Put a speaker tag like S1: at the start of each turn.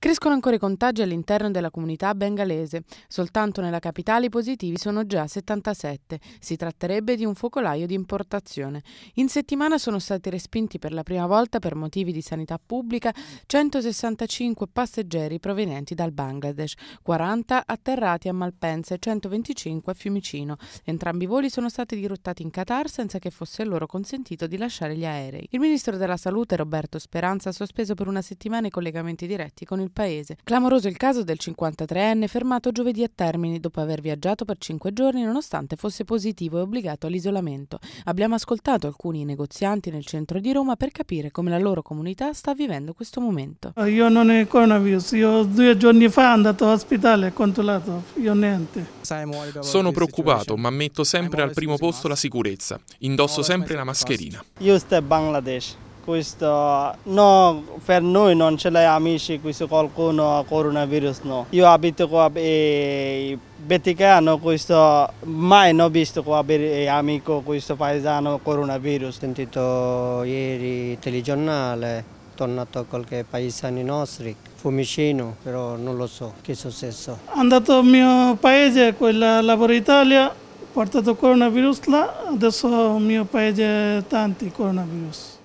S1: Crescono ancora i contagi all'interno della comunità bengalese. Soltanto nella capitale i positivi sono già 77. Si tratterebbe di un focolaio di importazione. In settimana sono stati respinti per la prima volta per motivi di sanità pubblica 165 passeggeri provenienti dal Bangladesh, 40 atterrati a Malpensa e 125 a Fiumicino. Entrambi i voli sono stati dirottati in Qatar senza che fosse loro consentito di lasciare gli aerei. Il ministro della Salute Roberto Speranza ha sospeso per una settimana i collegamenti diretti con il nel paese. Clamoroso il caso del 53enne fermato giovedì a Termini dopo aver viaggiato per 5 giorni nonostante fosse positivo e obbligato all'isolamento. Abbiamo ascoltato alcuni negozianti nel centro di Roma per capire come la loro comunità sta vivendo questo momento.
S2: Ah, io non ho il coronavirus, io due giorni fa sono andato all'ospedale e controllato, io niente.
S3: Sono preoccupato, ma metto sempre al primo posto la sicurezza. Indosso sempre la mascherina.
S4: Io sto in Bangladesh questo no, per noi non ce l'hai amici, questo qualcuno coronavirus no. Io abito qua e Vaticano questo mai non ho visto qua amico questo paesano coronavirus. Ho sentito ieri il telegiornale, tornato qualche
S5: paesani nostri, Fumicino, però non lo so che è successo.
S2: Andato al mio paese, quella Lavoro Italia, portato coronavirus là, adesso al mio paese tanti coronavirus.